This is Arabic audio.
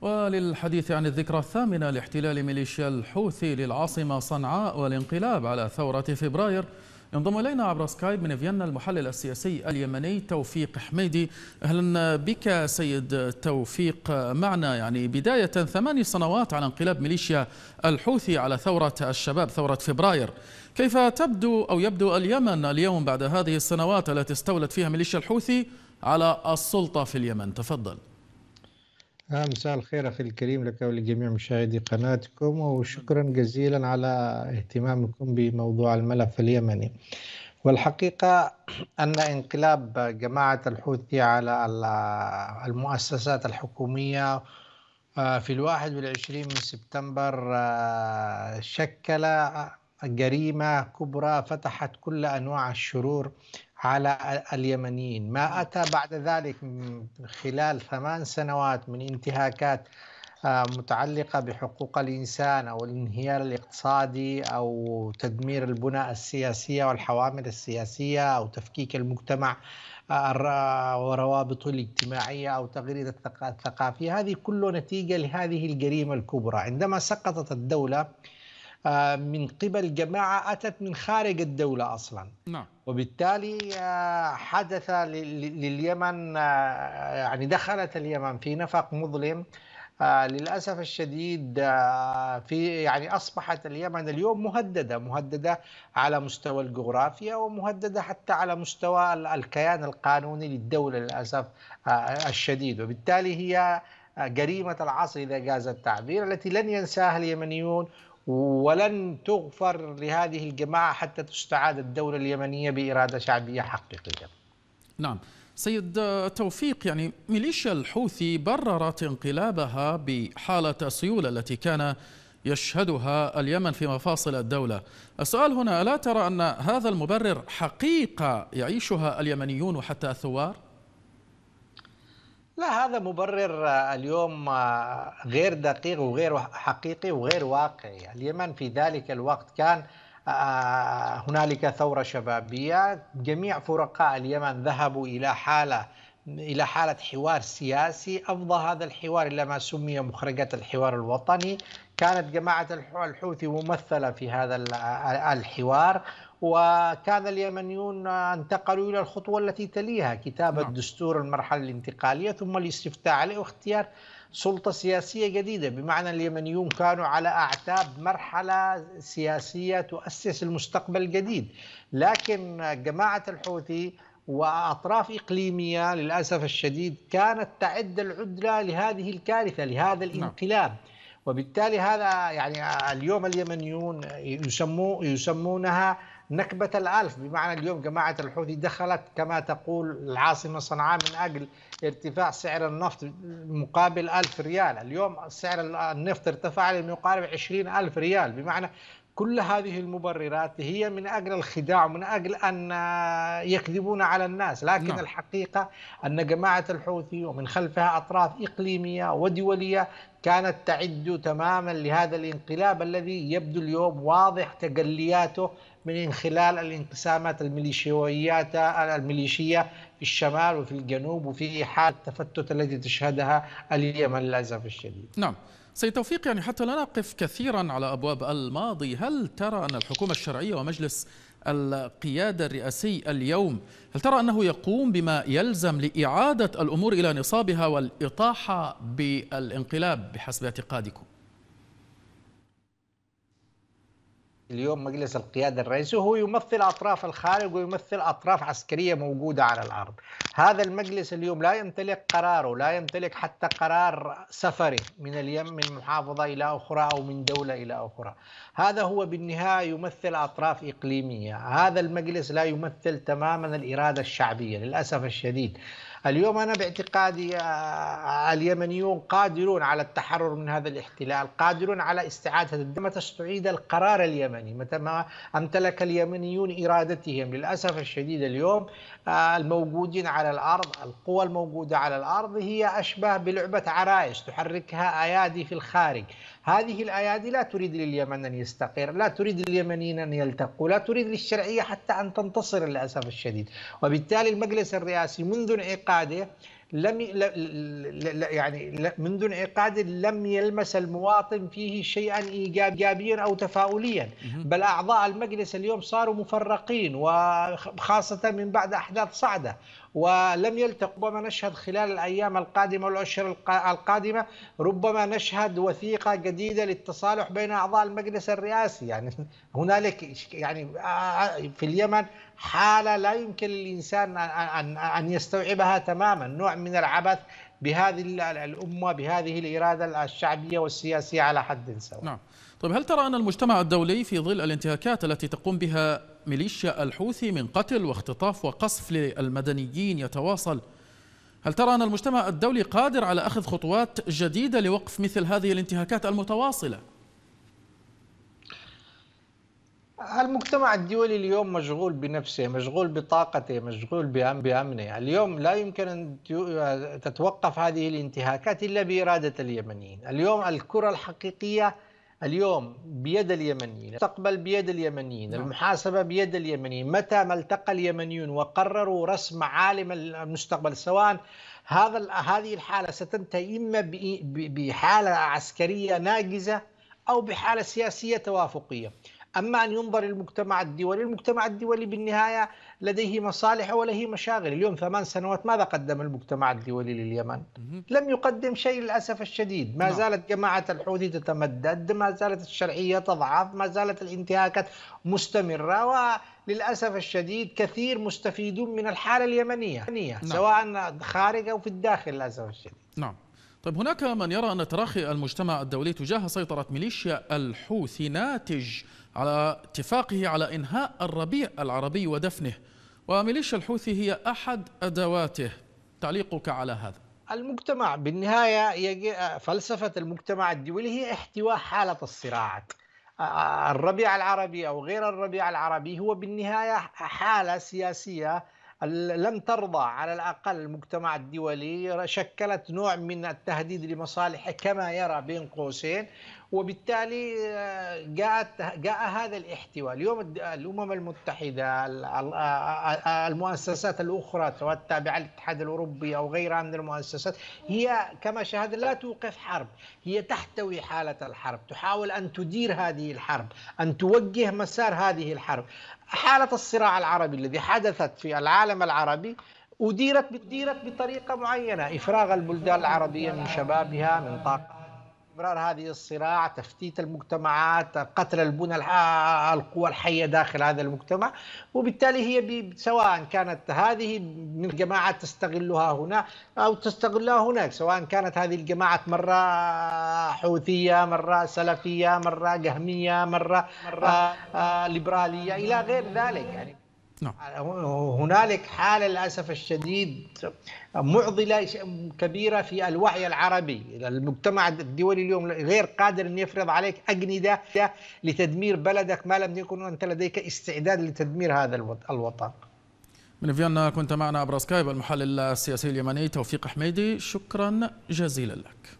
وللحديث عن الذكرى الثامنة لاحتلال ميليشيا الحوثي للعاصمة صنعاء والانقلاب على ثورة فبراير ينضم إلينا عبر سكايب من فيينا المحلل السياسي اليمني توفيق حميدي أهلا بك سيد توفيق معنا يعني بداية ثماني سنوات على انقلاب ميليشيا الحوثي على ثورة الشباب ثورة فبراير كيف تبدو أو يبدو اليمن اليوم بعد هذه السنوات التي استولت فيها ميليشيا الحوثي على السلطة في اليمن تفضل آه، مساء الخير أخي الكريم لك ولجميع مشاهدي قناتكم وشكرا جزيلا على اهتمامكم بموضوع الملف اليمني والحقيقة أن انقلاب جماعة الحوثي على المؤسسات الحكومية آه، في الواحد والعشرين من سبتمبر آه، شكل جريمة كبرى فتحت كل أنواع الشرور على اليمنيين ما أتى بعد ذلك خلال ثمان سنوات من انتهاكات آه، متعلقة بحقوق الإنسان أو الانهيار الاقتصادي أو تدمير البنى السياسية والحوامل السياسية أو تفكيك المجتمع آه، آه، وروابطه الاجتماعية أو تغريدة الثقافية هذه كله نتيجة لهذه الجريمة الكبرى عندما سقطت الدولة آه، من قبل جماعة أتت من خارج الدولة أصلا نعم. وبالتالي آه، حدث لليمن آه، يعني دخلت اليمن في نفق مظلم للأسف الشديد في يعني أصبحت اليمن اليوم مهددة مهددة على مستوى الجغرافيا ومهددة حتى على مستوى الكيان القانوني للدولة للأسف الشديد وبالتالي هي جريمة العصر إذا جاز التعبير التي لن ينساها اليمنيون ولن تغفر لهذه الجماعة حتى تستعاد الدولة اليمنية بإرادة شعبية حقيقية نعم سيد آه، توفيق يعني ميليشيا الحوثي بررت انقلابها بحالة السيولة التي كان يشهدها اليمن في مفاصل الدولة السؤال هنا ألا ترى أن هذا المبرر حقيقة يعيشها اليمنيون حتى الثوار؟ لا هذا مبرر آه، اليوم آه، غير دقيق وغير حقيقي وغير واقعي اليمن في ذلك الوقت كان آه، هنالك ثورة شبابية جميع فرقاء اليمن ذهبوا إلى حالة إلى حالة حوار سياسي أفضى هذا الحوار إلى ما سمي مخرجة الحوار الوطني كانت جماعة الحوثي ممثلة في هذا الحوار وكان اليمنيون انتقلوا إلى الخطوة التي تليها كتابة نعم. دستور المرحلة الانتقالية ثم الاستفتاء عليه واختيار سلطة سياسية جديدة بمعنى اليمنيون كانوا على أعتاب مرحلة سياسية تؤسس المستقبل الجديد لكن جماعة الحوثي وأطراف إقليمية للأسف الشديد كانت تعد العدلة لهذه الكارثة لهذا نعم. الانقلاب نعم. وبالتالي هذا يعني اليوم اليمنيون يسمو يسمونها نكبة الألف بمعنى اليوم جماعة الحوثي دخلت كما تقول العاصمة صنعاء من أجل ارتفاع سعر النفط مقابل ألف ريال اليوم سعر النفط ارتفع لما يقارب عشرين ألف ريال بمعنى كل هذه المبررات هي من أجل الخداع ومن أجل أن يكذبون على الناس لكن نعم. الحقيقة أن جماعة الحوثي ومن خلفها أطراف إقليمية ودولية كانت تعد تماما لهذا الانقلاب الذي يبدو اليوم واضح تجلياته من خلال الانقسامات الميليشيويات الميليشية في الشمال وفي الجنوب وفي حال التفتت التي تشهدها اليمن للاسف الشديد. نعم. سيد توفيق يعني حتى لا نقف كثيرا على ابواب الماضي، هل ترى ان الحكومه الشرعيه ومجلس القياده الرئاسي اليوم، هل ترى انه يقوم بما يلزم لاعاده الامور الى نصابها والاطاحه بالانقلاب بحسب اعتقادكم؟ اليوم مجلس القيادة الرئيسي وهو يمثل أطراف الخارج ويمثل أطراف عسكرية موجودة على الأرض هذا المجلس اليوم لا يمتلك قراره لا يمتلك حتى قرار سفري من اليم من محافظة إلى أخرى أو من دولة إلى أخرى هذا هو بالنهاية يمثل أطراف إقليمية هذا المجلس لا يمثل تماما الإرادة الشعبية للأسف الشديد اليوم أنا باعتقادي آه، اليمنيون قادرون على التحرر من هذا الاحتلال قادرون على استعادة الدم متى استعيد القرار اليمني متى ما أمتلك اليمنيون إرادتهم للأسف الشديد اليوم آه، الموجودين على الأرض القوى الموجودة على الأرض هي أشبه بلعبة عرائس تحركها أيادي في الخارج هذه الايادي لا تريد لليمن أن يستقر لا تريد لليمنيين أن يلتقوا لا تريد للشرعية حتى أن تنتصر للأسف الشديد وبالتالي المجلس الرئاسي منذ انعقاده لم يعني من دون لم يلمس المواطن فيه شيئا إيجابيا أو تفاؤليا بل أعضاء المجلس اليوم صاروا مفرقين وخاصة من بعد أحداث صعدة ولم يلتق ربما نشهد خلال الأيام القادمة والأشهر القادمة ربما نشهد وثيقة جديدة للتصالح بين أعضاء المجلس الرئاسي يعني هنالك يعني آه، آه، في اليمن حالة لا يمكن للإنسان ان أن يستوعبها تماما نوع من العبث بهذه الأمة بهذه الإرادة الشعبية والسياسية على حد سواء نعم طيب هل ترى أن المجتمع الدولي في ظل الانتهاكات التي تقوم بها ميليشيا الحوثي من قتل واختطاف وقصف للمدنيين يتواصل هل ترى أن المجتمع الدولي قادر على أخذ خطوات جديدة لوقف مثل هذه الانتهاكات المتواصلة؟ المجتمع الدولي اليوم مشغول بنفسه مشغول بطاقته مشغول بأمنه اليوم لا يمكن أن تتوقف هذه الانتهاكات إلا بإرادة اليمنيين اليوم الكرة الحقيقية اليوم بيد اليمنيين المستقبل بيد اليمنيين نعم. المحاسبة بيد اليمنيين متى ما التقى اليمنيون وقرروا رسم عالم المستقبل سواء هذا هذه الحالة ستنتهي إما بحالة عسكرية ناجزة أو بحالة سياسية توافقية أما أن ينظر المجتمع الدولي المجتمع الدولي بالنهاية لديه مصالح ولديه مشاغل اليوم ثمان سنوات ماذا قدم المجتمع الدولي لليمن لم يقدم شيء للأسف الشديد ما نعم. زالت جماعة الحوثي تتمدد ما زالت الشرعية تضعف ما زالت الانتهاكات مستمرة وللأسف الشديد كثير مستفيدون من الحالة اليمنية نعم. سواء خارج أو في الداخل للأسف الشديد نعم طيب هناك من يرى أن تراخي المجتمع الدولي تجاه سيطرة ميليشيا الحوثي ناتج على اتفاقه على إنهاء الربيع العربي ودفنه وميليشيا الحوثي هي أحد أدواته تعليقك على هذا المجتمع بالنهاية فلسفة المجتمع الدولي هي احتواء حالة الصراعات آه، آه، الربيع العربي أو غير الربيع العربي هو بالنهاية حالة سياسية لم ترضى على الأقل المجتمع الدولي شكلت نوع من التهديد لمصالحه كما يرى بين قوسين وبالتالي آه، جاءت جاء هذا الاحتواء اليوم الامم المتحده آه، آه، المؤسسات الاخرى سواء التابعه للاتحاد الاوروبي او غيرها من المؤسسات هي كما شاهدنا لا توقف حرب هي تحتوي حاله الحرب تحاول ان تدير هذه الحرب ان توجه مسار هذه الحرب حاله الصراع العربي الذي حدثت في العالم العربي أديرت بطريقة معينة إفراغ البلدان العربية من شبابها من طاقة استمرار هذه الصراع تفتيت المجتمعات قتل البنى القوى الحية داخل هذا المجتمع وبالتالي هي سواء كانت هذه من الجماعات تستغلها هنا أو تستغلها هناك سواء كانت هذه الجماعات مرة حوثية مرة سلفية مرة جهمية مرة, مرة آه،, آه ليبرالية إلى غير ذلك يعني نعم. هنالك حالة للأسف الشديد معضلة كبيرة في الوعي العربي المجتمع الدولي اليوم غير قادر أن يفرض عليك أجندة لتدمير بلدك ما لم يكن أنت لديك استعداد لتدمير هذا الوطن من فيينا كنت معنا عبر سكايب المحلل السياسي اليمني توفيق حميدي شكرا جزيلا لك